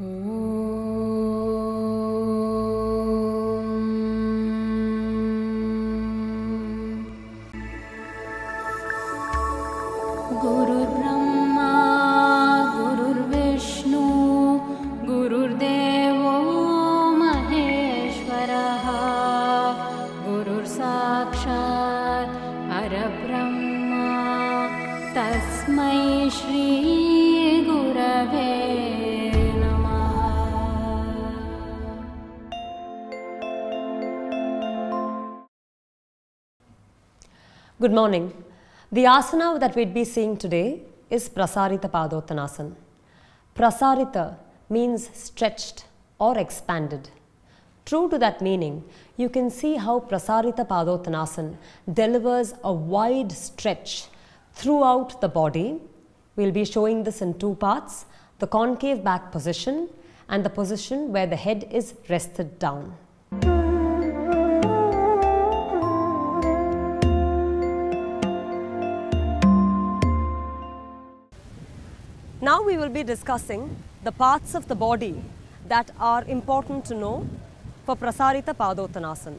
Oh. morning. The asana that we'd be seeing today is Prasarita Padottanasana. Prasarita means stretched or expanded. True to that meaning, you can see how Prasarita Padottanasana delivers a wide stretch throughout the body. We'll be showing this in two parts, the concave back position and the position where the head is rested down. we will be discussing the parts of the body that are important to know for Prasarita Padottanasana.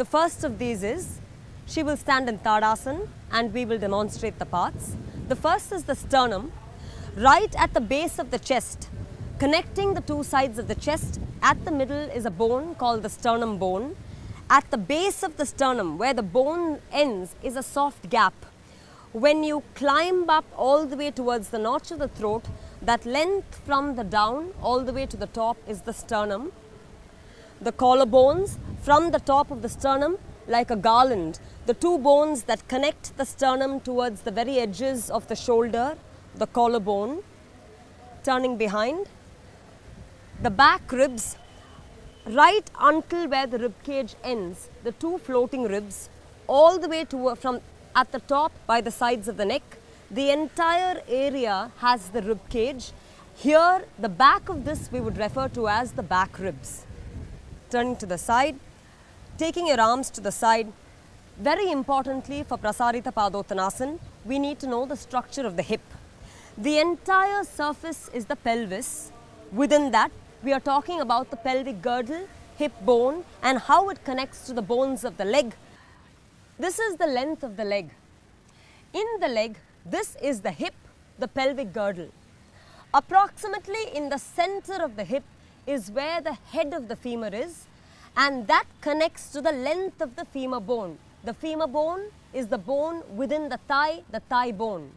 The first of these is she will stand in Tadasana and we will demonstrate the parts. The first is the sternum, right at the base of the chest. Connecting the two sides of the chest, at the middle is a bone called the sternum bone. At the base of the sternum, where the bone ends, is a soft gap when you climb up all the way towards the notch of the throat, that length from the down all the way to the top is the sternum. The collarbones from the top of the sternum like a garland. The two bones that connect the sternum towards the very edges of the shoulder, the collarbone, turning behind. The back ribs, right until where the rib cage ends, the two floating ribs, all the way to, from at the top by the sides of the neck. The entire area has the rib cage. Here, the back of this we would refer to as the back ribs. Turning to the side, taking your arms to the side. Very importantly for Prasarita Padottanasana, we need to know the structure of the hip. The entire surface is the pelvis. Within that, we are talking about the pelvic girdle, hip bone and how it connects to the bones of the leg, this is the length of the leg. In the leg, this is the hip, the pelvic girdle. Approximately in the center of the hip is where the head of the femur is and that connects to the length of the femur bone. The femur bone is the bone within the thigh, the thigh bone.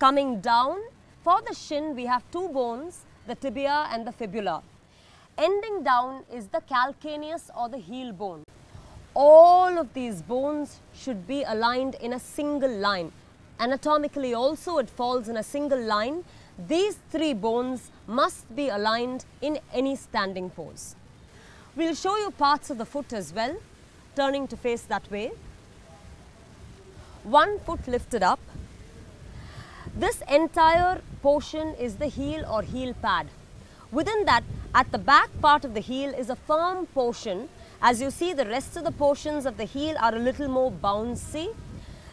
Coming down, for the shin we have two bones, the tibia and the fibula. Ending down is the calcaneus or the heel bone all of these bones should be aligned in a single line. Anatomically also it falls in a single line. These three bones must be aligned in any standing pose. We'll show you parts of the foot as well, turning to face that way. One foot lifted up. This entire portion is the heel or heel pad. Within that, at the back part of the heel is a firm portion as you see, the rest of the portions of the heel are a little more bouncy.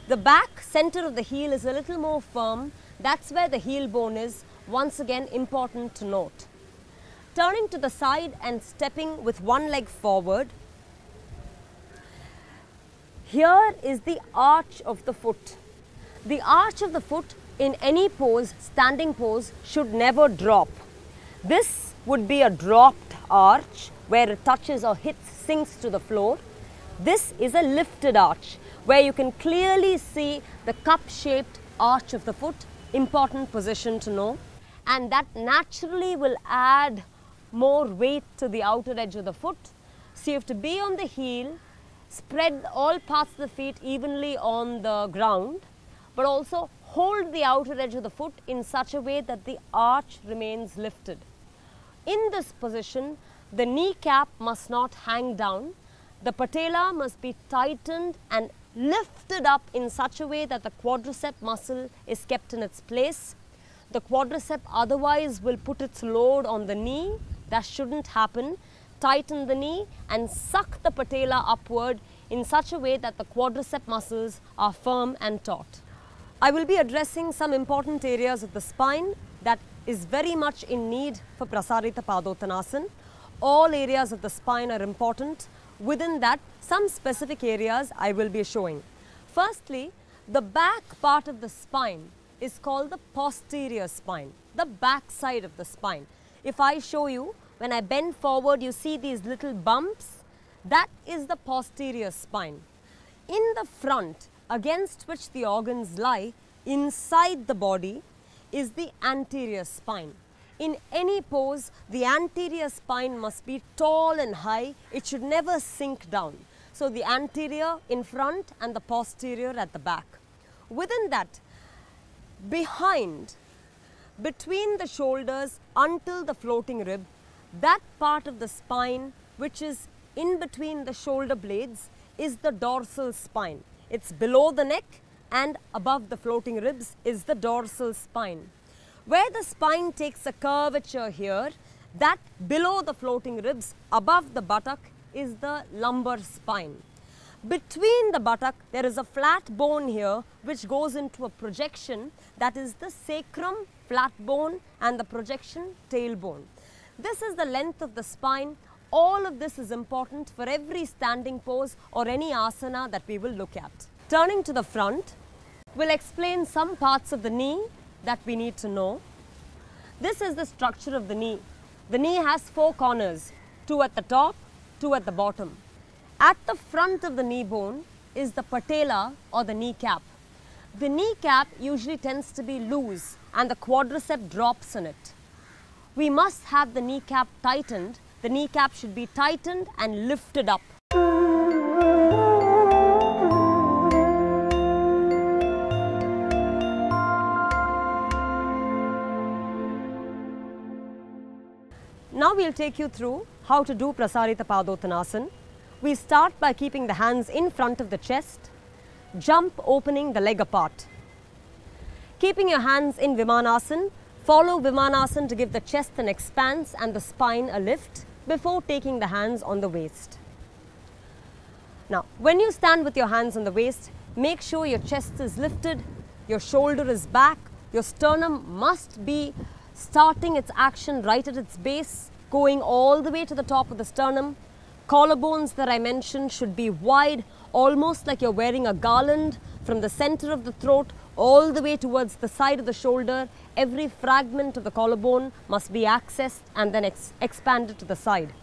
The back center of the heel is a little more firm. That's where the heel bone is. Once again, important to note. Turning to the side and stepping with one leg forward. Here is the arch of the foot. The arch of the foot in any pose, standing pose, should never drop. This would be a dropped arch where it touches or hits, sinks to the floor. This is a lifted arch where you can clearly see the cup-shaped arch of the foot, important position to know. And that naturally will add more weight to the outer edge of the foot. So you have to be on the heel, spread all parts of the feet evenly on the ground, but also hold the outer edge of the foot in such a way that the arch remains lifted. In this position, the kneecap must not hang down. The patella must be tightened and lifted up in such a way that the quadricep muscle is kept in its place. The quadricep otherwise will put its load on the knee. That shouldn't happen. Tighten the knee and suck the patella upward in such a way that the quadricep muscles are firm and taut. I will be addressing some important areas of the spine that is very much in need for Prasarita Padottanasana. All areas of the spine are important. Within that, some specific areas I will be showing. Firstly, the back part of the spine is called the posterior spine, the back side of the spine. If I show you, when I bend forward, you see these little bumps. That is the posterior spine. In the front, against which the organs lie, inside the body, is the anterior spine. In any pose, the anterior spine must be tall and high. It should never sink down. So the anterior in front and the posterior at the back. Within that, behind, between the shoulders until the floating rib, that part of the spine which is in between the shoulder blades is the dorsal spine. It's below the neck and above the floating ribs is the dorsal spine. Where the spine takes a curvature here, that below the floating ribs above the buttock is the lumbar spine. Between the buttock there is a flat bone here which goes into a projection that is the sacrum flat bone and the projection tailbone. This is the length of the spine. All of this is important for every standing pose or any asana that we will look at. Turning to the front, We'll explain some parts of the knee that we need to know. This is the structure of the knee. The knee has four corners, two at the top, two at the bottom. At the front of the knee bone is the patella or the kneecap. The kneecap usually tends to be loose and the quadricep drops in it. We must have the kneecap tightened. The kneecap should be tightened and lifted up. Now we'll take you through how to do Prasarita Padottanasana. We start by keeping the hands in front of the chest, jump opening the leg apart. Keeping your hands in Vimanasana, follow Vimanasana to give the chest an expanse and the spine a lift before taking the hands on the waist. Now, when you stand with your hands on the waist, make sure your chest is lifted, your shoulder is back, your sternum must be starting its action right at its base going all the way to the top of the sternum. Collarbones that I mentioned should be wide, almost like you're wearing a garland from the center of the throat all the way towards the side of the shoulder. Every fragment of the collarbone must be accessed and then ex expanded to the side.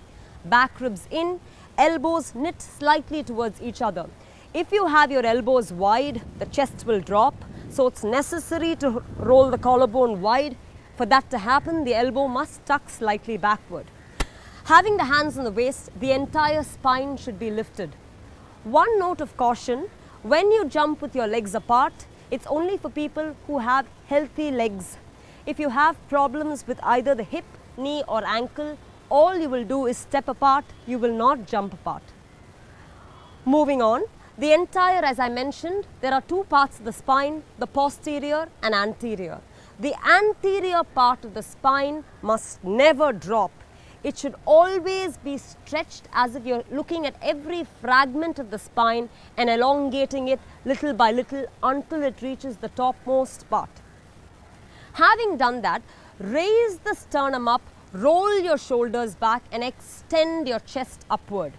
Back ribs in, elbows knit slightly towards each other. If you have your elbows wide, the chest will drop. So it's necessary to roll the collarbone wide for that to happen, the elbow must tuck slightly backward. Having the hands on the waist, the entire spine should be lifted. One note of caution, when you jump with your legs apart, it's only for people who have healthy legs. If you have problems with either the hip, knee or ankle, all you will do is step apart, you will not jump apart. Moving on, the entire as I mentioned, there are two parts of the spine, the posterior and anterior. The anterior part of the spine must never drop. It should always be stretched as if you're looking at every fragment of the spine and elongating it little by little until it reaches the topmost part. Having done that, raise the sternum up, roll your shoulders back and extend your chest upward.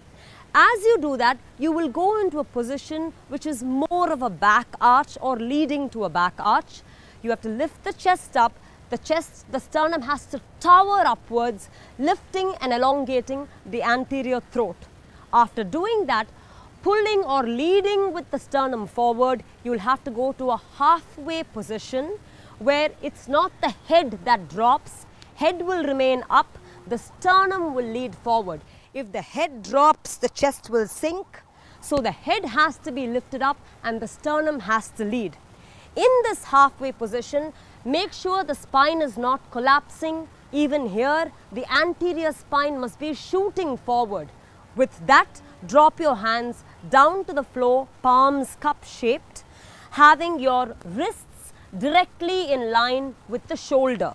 As you do that, you will go into a position which is more of a back arch or leading to a back arch you have to lift the chest up. The chest, the sternum has to tower upwards, lifting and elongating the anterior throat. After doing that, pulling or leading with the sternum forward, you will have to go to a halfway position where it's not the head that drops. Head will remain up, the sternum will lead forward. If the head drops, the chest will sink. So the head has to be lifted up and the sternum has to lead in this halfway position, make sure the spine is not collapsing. Even here, the anterior spine must be shooting forward. With that, drop your hands down to the floor, palms cup shaped, having your wrists directly in line with the shoulder.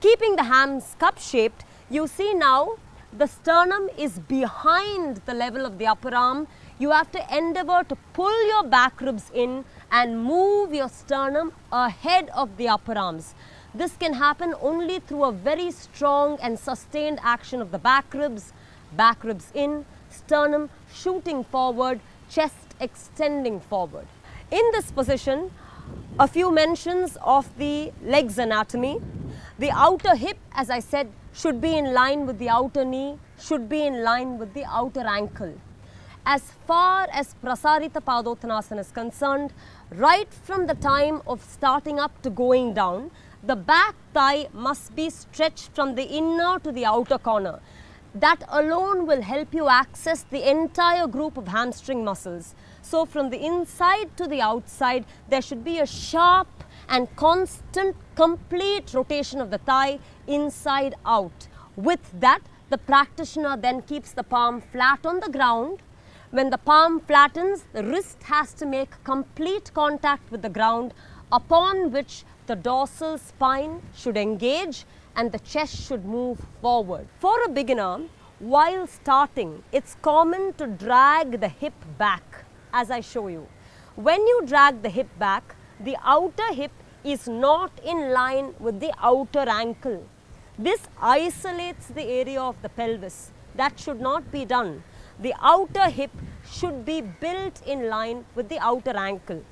Keeping the hands cup shaped, you see now the sternum is behind the level of the upper arm you have to endeavor to pull your back ribs in and move your sternum ahead of the upper arms. This can happen only through a very strong and sustained action of the back ribs, back ribs in, sternum shooting forward, chest extending forward. In this position, a few mentions of the legs anatomy. The outer hip, as I said, should be in line with the outer knee, should be in line with the outer ankle as far as Prasarita Padottanasana is concerned, right from the time of starting up to going down, the back thigh must be stretched from the inner to the outer corner. That alone will help you access the entire group of hamstring muscles. So from the inside to the outside, there should be a sharp and constant complete rotation of the thigh inside out. With that, the practitioner then keeps the palm flat on the ground when the palm flattens, the wrist has to make complete contact with the ground upon which the dorsal spine should engage and the chest should move forward. For a beginner, while starting, it's common to drag the hip back as I show you. When you drag the hip back, the outer hip is not in line with the outer ankle. This isolates the area of the pelvis. That should not be done the outer hip should be built in line with the outer ankle.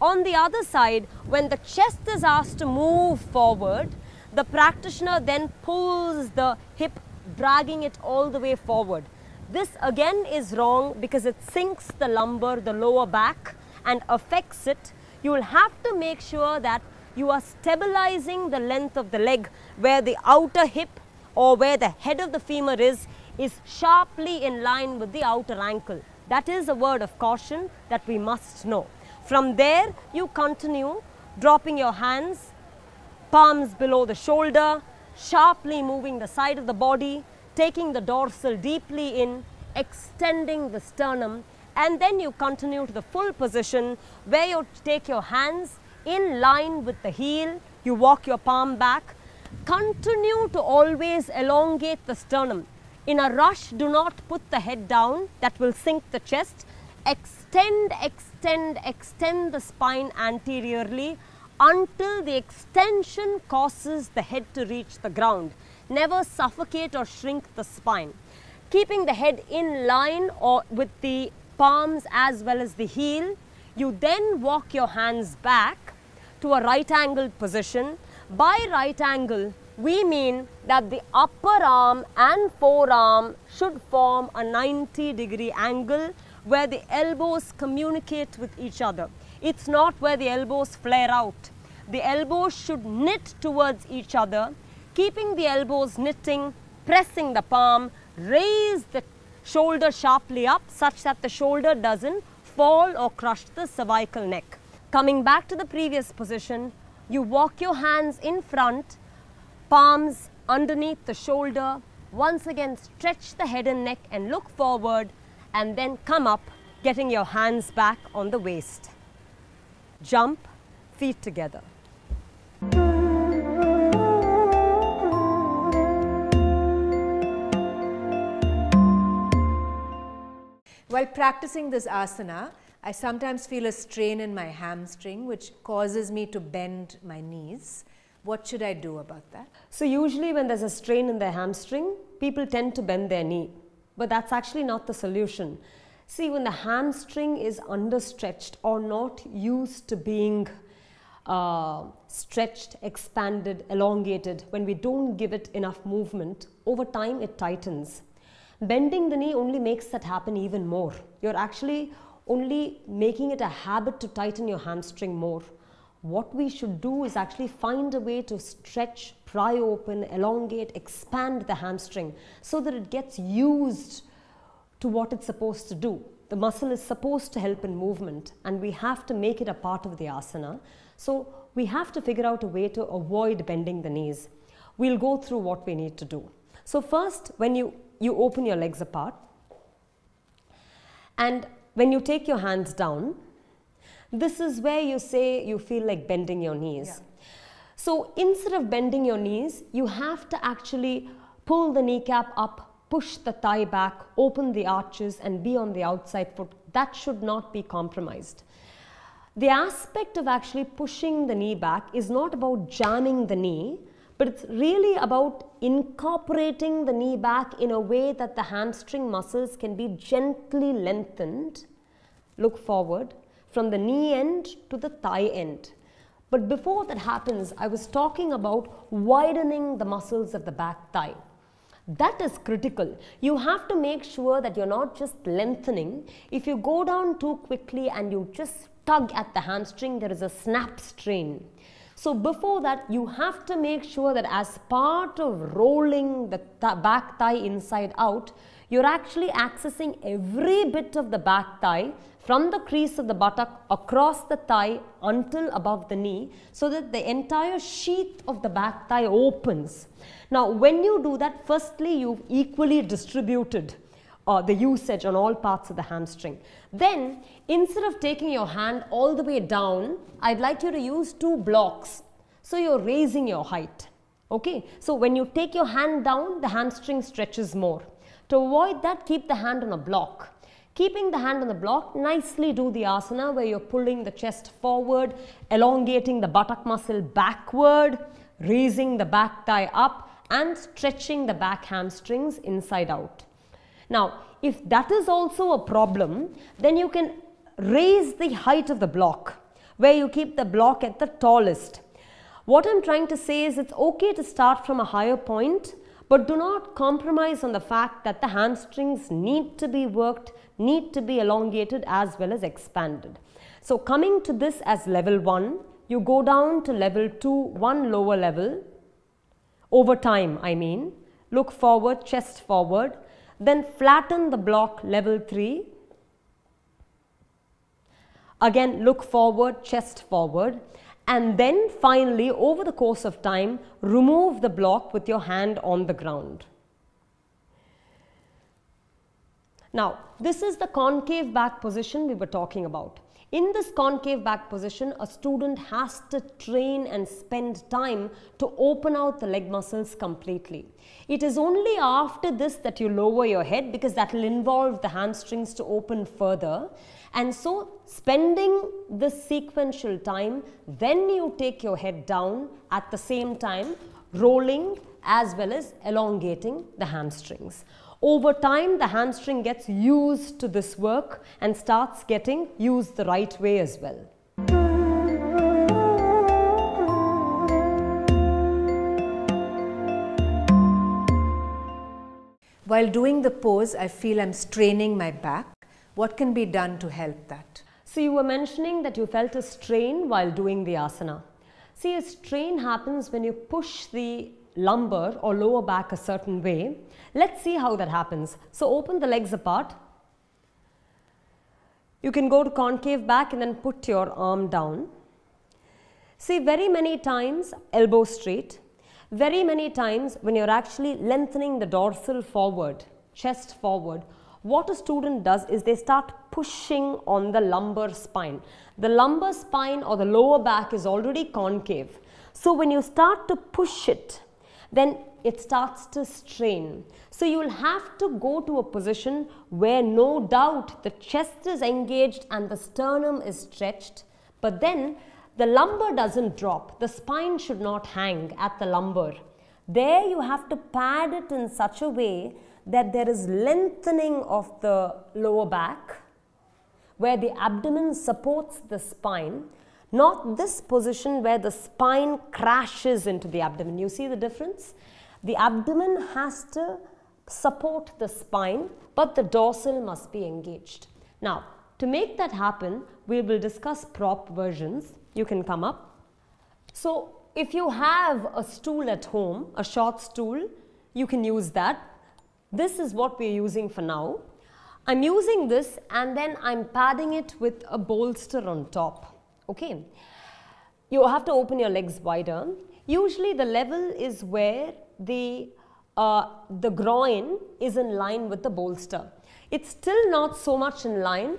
On the other side, when the chest is asked to move forward, the practitioner then pulls the hip, dragging it all the way forward. This again is wrong because it sinks the lumbar, the lower back and affects it. You will have to make sure that you are stabilizing the length of the leg where the outer hip or where the head of the femur is is sharply in line with the outer ankle. That is a word of caution that we must know. From there, you continue dropping your hands, palms below the shoulder, sharply moving the side of the body, taking the dorsal deeply in, extending the sternum and then you continue to the full position where you take your hands in line with the heel, you walk your palm back. Continue to always elongate the sternum. In a rush, do not put the head down, that will sink the chest. Extend, extend, extend the spine anteriorly until the extension causes the head to reach the ground. Never suffocate or shrink the spine. Keeping the head in line or with the palms as well as the heel, you then walk your hands back to a right angled position. By right angle, we mean that the upper arm and forearm should form a 90 degree angle where the elbows communicate with each other. It's not where the elbows flare out. The elbows should knit towards each other, keeping the elbows knitting, pressing the palm, raise the shoulder sharply up such that the shoulder doesn't fall or crush the cervical neck. Coming back to the previous position, you walk your hands in front Palms underneath the shoulder. Once again, stretch the head and neck and look forward and then come up, getting your hands back on the waist. Jump, feet together. While practicing this asana, I sometimes feel a strain in my hamstring which causes me to bend my knees. What should I do about that? So, usually, when there's a strain in the hamstring, people tend to bend their knee, but that's actually not the solution. See, when the hamstring is understretched or not used to being uh, stretched, expanded, elongated, when we don't give it enough movement, over time it tightens. Bending the knee only makes that happen even more. You're actually only making it a habit to tighten your hamstring more what we should do is actually find a way to stretch, pry open, elongate, expand the hamstring so that it gets used to what it's supposed to do. The muscle is supposed to help in movement and we have to make it a part of the asana. So we have to figure out a way to avoid bending the knees. We'll go through what we need to do. So first, when you, you open your legs apart and when you take your hands down, this is where you say you feel like bending your knees. Yeah. So instead of bending your knees, you have to actually pull the kneecap up, push the thigh back, open the arches and be on the outside foot. That should not be compromised. The aspect of actually pushing the knee back is not about jamming the knee, but it's really about incorporating the knee back in a way that the hamstring muscles can be gently lengthened. Look forward, from the knee end to the thigh end. But before that happens, I was talking about widening the muscles of the back thigh. That is critical. You have to make sure that you're not just lengthening. If you go down too quickly and you just tug at the hamstring, there is a snap strain. So before that, you have to make sure that as part of rolling the th back thigh inside out, you're actually accessing every bit of the back thigh from the crease of the buttock across the thigh until above the knee so that the entire sheath of the back thigh opens. Now, when you do that, firstly, you've equally distributed uh, the usage on all parts of the hamstring. Then, instead of taking your hand all the way down, I'd like you to use two blocks. So, you're raising your height. Okay, so when you take your hand down, the hamstring stretches more. To avoid that, keep the hand on a block. Keeping the hand on the block, nicely do the asana where you're pulling the chest forward, elongating the buttock muscle backward, raising the back thigh up and stretching the back hamstrings inside out. Now, if that is also a problem, then you can raise the height of the block where you keep the block at the tallest. What I'm trying to say is it's okay to start from a higher point but do not compromise on the fact that the hamstrings need to be worked, need to be elongated as well as expanded. So coming to this as level 1, you go down to level 2, one lower level, over time I mean, look forward, chest forward, then flatten the block level 3, again look forward, chest forward and then finally over the course of time remove the block with your hand on the ground. Now this is the concave back position we were talking about. In this concave back position, a student has to train and spend time to open out the leg muscles completely. It is only after this that you lower your head because that will involve the hamstrings to open further. And so spending the sequential time, then you take your head down at the same time, rolling as well as elongating the hamstrings. Over time, the hamstring gets used to this work and starts getting used the right way as well. While doing the pose, I feel I'm straining my back. What can be done to help that? So you were mentioning that you felt a strain while doing the asana. See, a strain happens when you push the lumbar or lower back a certain way. Let's see how that happens. So open the legs apart. You can go to concave back and then put your arm down. See very many times elbow straight. Very many times when you're actually lengthening the dorsal forward, chest forward, what a student does is they start pushing on the lumbar spine. The lumbar spine or the lower back is already concave. So when you start to push it, then it starts to strain. So you will have to go to a position where no doubt the chest is engaged and the sternum is stretched, but then the lumbar doesn't drop. The spine should not hang at the lumbar. There you have to pad it in such a way that there is lengthening of the lower back where the abdomen supports the spine not this position where the spine crashes into the abdomen. You see the difference? The abdomen has to support the spine, but the dorsal must be engaged. Now, to make that happen, we will discuss prop versions. You can come up. So, if you have a stool at home, a short stool, you can use that. This is what we're using for now. I'm using this and then I'm padding it with a bolster on top. Okay. You have to open your legs wider. Usually the level is where the, uh, the groin is in line with the bolster. It's still not so much in line.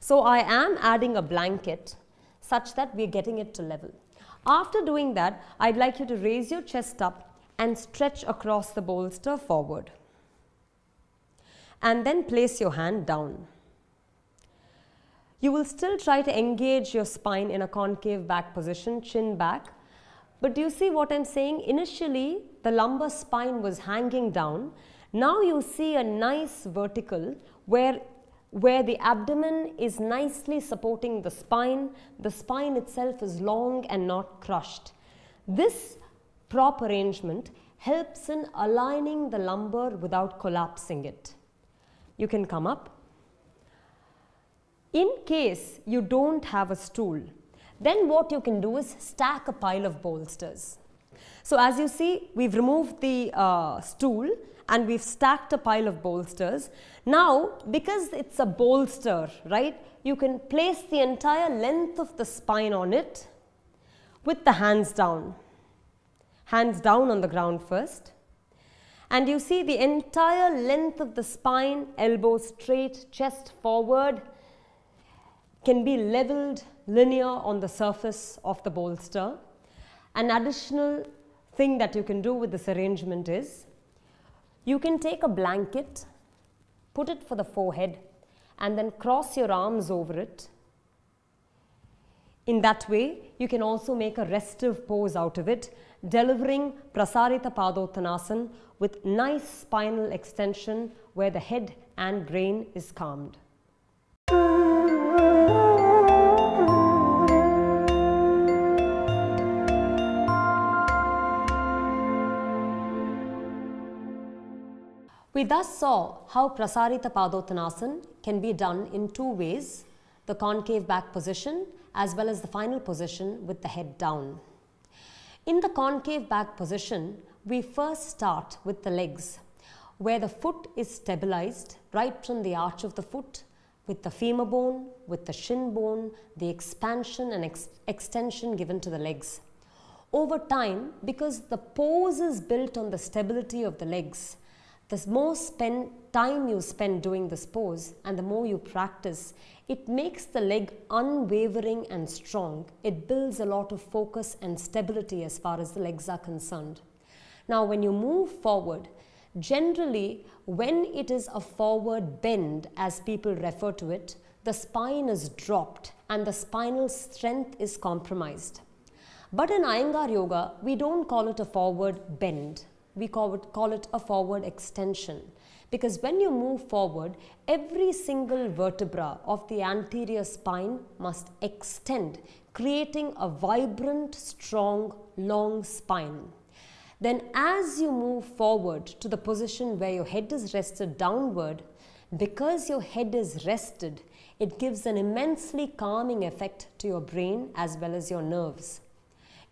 So I am adding a blanket such that we are getting it to level. After doing that, I'd like you to raise your chest up and stretch across the bolster forward. And then place your hand down. You will still try to engage your spine in a concave back position, chin back. But do you see what I'm saying? Initially, the lumbar spine was hanging down. Now you see a nice vertical where, where the abdomen is nicely supporting the spine. The spine itself is long and not crushed. This prop arrangement helps in aligning the lumbar without collapsing it. You can come up in case you don't have a stool, then what you can do is stack a pile of bolsters. So as you see, we've removed the uh, stool and we've stacked a pile of bolsters. Now, because it's a bolster, right, you can place the entire length of the spine on it with the hands down. Hands down on the ground first. And you see the entire length of the spine, elbow straight, chest forward, can be leveled linear on the surface of the bolster. An additional thing that you can do with this arrangement is you can take a blanket, put it for the forehead and then cross your arms over it. In that way, you can also make a restive pose out of it, delivering Prasarita Padottanasana with nice spinal extension where the head and brain is calmed. We thus saw how Prasarita Padottanasana can be done in two ways, the concave back position as well as the final position with the head down. In the concave back position, we first start with the legs where the foot is stabilized right from the arch of the foot with the femur bone, with the shin bone, the expansion and ex extension given to the legs. Over time, because the pose is built on the stability of the legs, the more spend, time you spend doing this pose and the more you practice, it makes the leg unwavering and strong. It builds a lot of focus and stability as far as the legs are concerned. Now, when you move forward, generally, when it is a forward bend, as people refer to it, the spine is dropped and the spinal strength is compromised. But in Iyengar yoga, we don't call it a forward bend we call it, call it a forward extension because when you move forward, every single vertebra of the anterior spine must extend, creating a vibrant, strong, long spine. Then as you move forward to the position where your head is rested downward, because your head is rested, it gives an immensely calming effect to your brain as well as your nerves.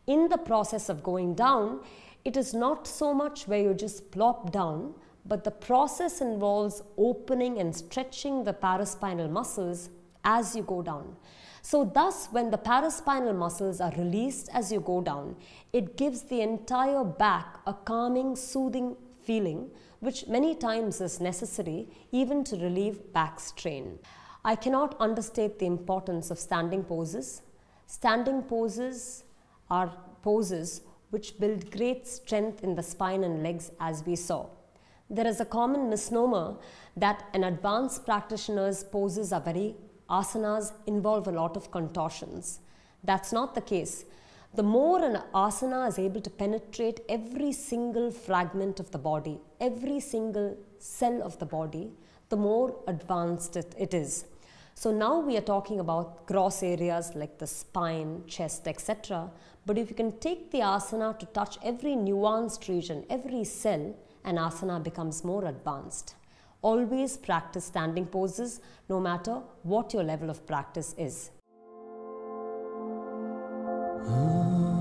In the process of going down, it is not so much where you just plop down, but the process involves opening and stretching the paraspinal muscles as you go down. So thus, when the paraspinal muscles are released as you go down, it gives the entire back a calming, soothing feeling, which many times is necessary even to relieve back strain. I cannot understate the importance of standing poses. Standing poses are poses which build great strength in the spine and legs as we saw. There is a common misnomer that an advanced practitioner's poses are very asanas involve a lot of contortions. That's not the case. The more an asana is able to penetrate every single fragment of the body, every single cell of the body, the more advanced it, it is. So now we are talking about gross areas like the spine, chest, etc. But if you can take the asana to touch every nuanced region, every cell, an asana becomes more advanced. Always practice standing poses no matter what your level of practice is. Ah.